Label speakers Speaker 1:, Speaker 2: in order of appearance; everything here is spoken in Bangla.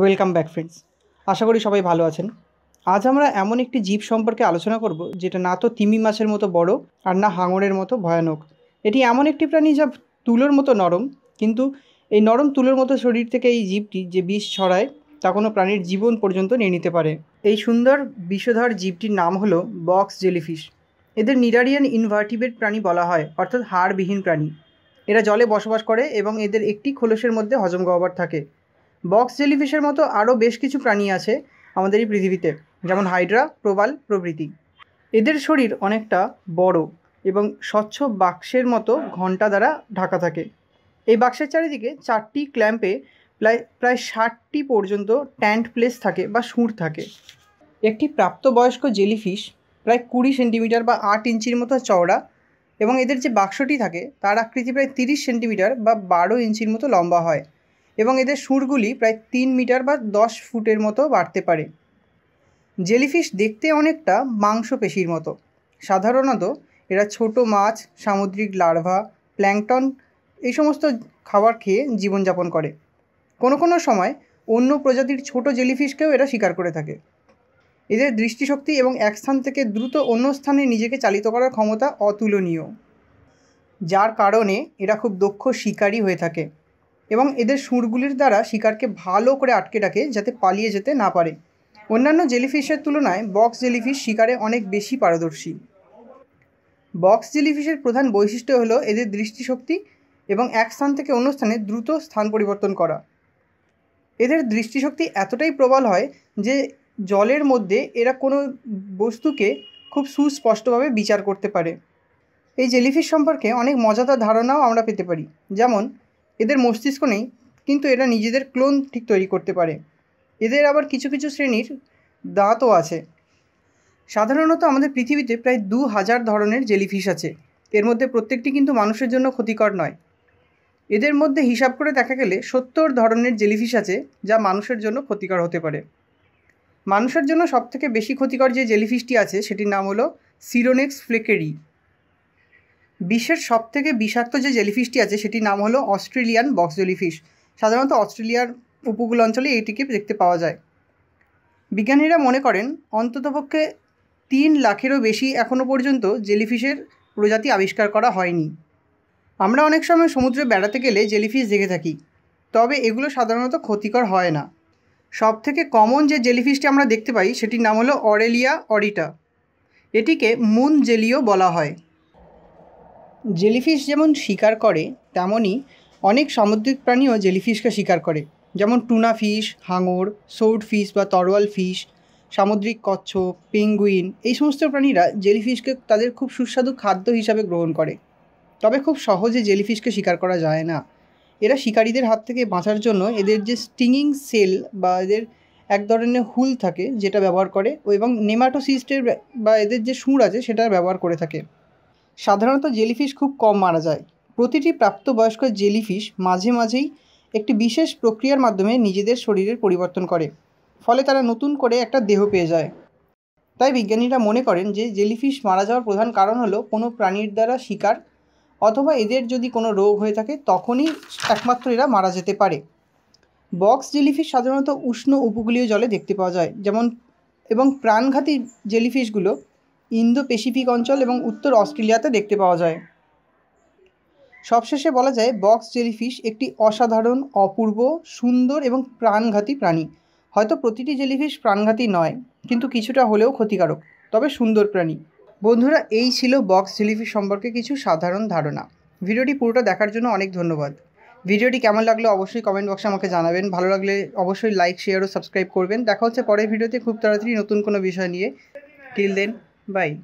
Speaker 1: ওয়েলকাম ব্যাক ফ্রেন্ডস আশা করি সবাই ভালো আছেন আজ আমরা এমন একটি জীব সম্পর্কে আলোচনা করব যেটা না তো তিমি মাছের মতো বড় আর না হাঙরের মতো ভয়ানক এটি এমন একটি প্রাণী যা তুলোর মতো নরম কিন্তু এই নরম তুলোর মতো শরীর থেকে এই জীবটি যে বিষ ছড়ায় তা কোনো প্রাণীর জীবন পর্যন্ত নিয়ে নিতে পারে এই সুন্দর বিষধর জীবটির নাম হলো বক্স জেলিফিশ এদের নিরারিয়ান ইনভার্টিভেট প্রাণী বলা হয় অর্থাৎ হাড়বিহীন প্রাণী এরা জলে বসবাস করে এবং এদের একটি খোলসের মধ্যে হজম গহ্বর থাকে বক্স জেলিফিশের মতো আরও বেশ কিছু প্রাণী আছে আমাদের এই পৃথিবীতে যেমন হাইড্রা প্রবাল প্রভৃতি এদের শরীর অনেকটা বড় এবং স্বচ্ছ বাক্সের মতো ঘন্টা দ্বারা ঢাকা থাকে এই বাক্সের চারিদিকে চারটি ক্ল্যাম্পে প্রায় প্রায় ষাটটি পর্যন্ত ট্যান্ট প্লেস থাকে বা সুর থাকে একটি প্রাপ্তবয়স্ক জেলিফিশ প্রায় কুড়ি সেন্টিমিটার বা আট ইঞ্চির মতো চওড়া এবং এদের যে বাক্সটি থাকে তার আকৃতি প্রায় তিরিশ সেন্টিমিটার বা বারো ইঞ্চির মতো লম্বা হয় এবং এদের সুরগুলি প্রায় তিন মিটার বা দশ ফুটের মতো বাড়তে পারে জেলিফিশ দেখতে অনেকটা পেশির মতো সাধারণত এরা ছোট মাছ সামুদ্রিক লার্ভা প্ল্যাংটন এই সমস্ত খাবার খেয়ে জীবনযাপন করে কোনো কোনো সময় অন্য প্রজাতির ছোট জেলিফিশকেও এরা শিকার করে থাকে এদের দৃষ্টিশক্তি এবং এক স্থান থেকে দ্রুত অন্য স্থানে নিজেকে চালিত করার ক্ষমতা অতুলনীয় যার কারণে এরা খুব দক্ষ শিকারী হয়ে থাকে এবং এদের সুরগুলির দ্বারা শিকারকে ভালো করে আটকে রাখে যাতে পালিয়ে যেতে না পারে অন্যান্য জেলিফিশের তুলনায় বক্স জেলিফিশ শিকারে অনেক বেশি পারদর্শী বক্স জেলিফিশের প্রধান বৈশিষ্ট্য হলো এদের দৃষ্টিশক্তি এবং এক স্থান থেকে অন্য স্থানে দ্রুত স্থান পরিবর্তন করা এদের দৃষ্টিশক্তি এতটাই প্রবল হয় যে জলের মধ্যে এরা কোনো বস্তুকে খুব সুস্পষ্টভাবে বিচার করতে পারে এই জেলিফিশ সম্পর্কে অনেক মজাদার ধারণাও আমরা পেতে পারি যেমন এদের মস্তিষ্ক নেই কিন্তু এরা নিজেদের ক্লোন ঠিক তৈরি করতে পারে এদের আবার কিছু কিছু শ্রেণীর দাঁতও আছে সাধারণত আমাদের পৃথিবীতে প্রায় দু হাজার ধরনের জেলিফিশ আছে এর মধ্যে প্রত্যেকটি কিন্তু মানুষের জন্য ক্ষতিকর নয় এদের মধ্যে হিসাব করে দেখা গেলে সত্তর ধরনের জেলিফিশ আছে যা মানুষের জন্য ক্ষতিকর হতে পারে মানুষের জন্য সবথেকে বেশি ক্ষতিকর যে জেলিফিশটি আছে সেটির নাম হলো সিরোনেক্স ফ্লেকেরি বিশ্বের সব থেকে বিষাক্ত যে জেলিফিশটি আছে সেটির নাম হলো অস্ট্রেলিয়ান বক্স জেলিফিশ সাধারণত অস্ট্রেলিয়ার উপকূল অঞ্চলে এইটিকে দেখতে পাওয়া যায় বিজ্ঞানীরা মনে করেন অন্ততপক্ষে তিন লাখেরও বেশি এখনও পর্যন্ত জেলিফিশের প্রজাতি আবিষ্কার করা হয়নি আমরা অনেক সময় সমুদ্রে বেড়াতে গেলে জেলিফিশ দেখে থাকি তবে এগুলো সাধারণত ক্ষতিকর হয় না সব থেকে কমন যে জেলিফিশটি আমরা দেখতে পাই সেটির নাম হলো অরেলিয়া অরিটা এটিকে মুন জেলিও বলা হয় জেলিফিশ যেমন শিকার করে তেমনই অনেক সামুদ্রিক প্রাণীও জেলিফিশকে শিকার করে যেমন টুনা ফিশ হাঙর সোড ফিশ বা তরোয়াল ফিশ সামুদ্রিক কচ্ছপ পেঙ্গুইন এই সমস্ত প্রাণীরা জেলিফিশকে তাদের খুব সুস্বাদু খাদ্য হিসাবে গ্রহণ করে তবে খুব সহজে জেলিফিশকে শিকার করা যায় না এরা শিকারীদের হাত থেকে বাঁচার জন্য এদের যে স্টিঙিং সেল বা এদের এক ধরনের হুল থাকে যেটা ব্যবহার করে এবং নেমাটোসিস্টের বা এদের যে সুর আছে সেটা ব্যবহার করে থাকে সাধারণত জেলিফিশ খুব কম মারা যায় প্রতিটি প্রাপ্তবয়স্ক জেলিফিশ মাঝে মাঝেই একটি বিশেষ প্রক্রিয়ার মাধ্যমে নিজেদের শরীরের পরিবর্তন করে ফলে তারা নতুন করে একটা দেহ পেয়ে যায় তাই বিজ্ঞানীরা মনে করেন যে জেলিফিশ মারা যাওয়ার প্রধান কারণ হলো কোনো প্রাণীর দ্বারা শিকার অথবা এদের যদি কোনো রোগ হয়ে থাকে তখনই একমাত্র এরা মারা যেতে পারে বক্স জেলিফিশ সাধারণত উষ্ণ উপকূলীয় জলে দেখতে পাওয়া যায় যেমন এবং প্রাণঘাতী জেলিফিশগুলো ইন্দো প্যাসিফিক অঞ্চল এবং উত্তর অস্ট্রেলিয়াতে দেখতে পাওয়া যায় সবশেষে বলা যায় বক্স জেলিফিশ একটি অসাধারণ অপূর্ব সুন্দর এবং প্রাণঘাতী প্রাণী হয়তো প্রতিটি জেলিফিশ প্রাণঘাতী নয় কিন্তু কিছুটা হলেও ক্ষতিকারক তবে সুন্দর প্রাণী বন্ধুরা এই ছিল বক্স জেলিফিশ সম্পর্কে কিছু সাধারণ ধারণা ভিডিওটি পুরোটা দেখার জন্য অনেক ধন্যবাদ ভিডিওটি কেমন লাগলো অবশ্যই কমেন্ট বক্সে আমাকে জানাবেন ভালো লাগলে অবশ্যই লাইক শেয়ার ও সাবস্ক্রাইব করবেন দেখা হচ্ছে পরের ভিডিওতে খুব তাড়াতাড়ি নতুন কোনো বিষয় নিয়ে টিল দেন Bye.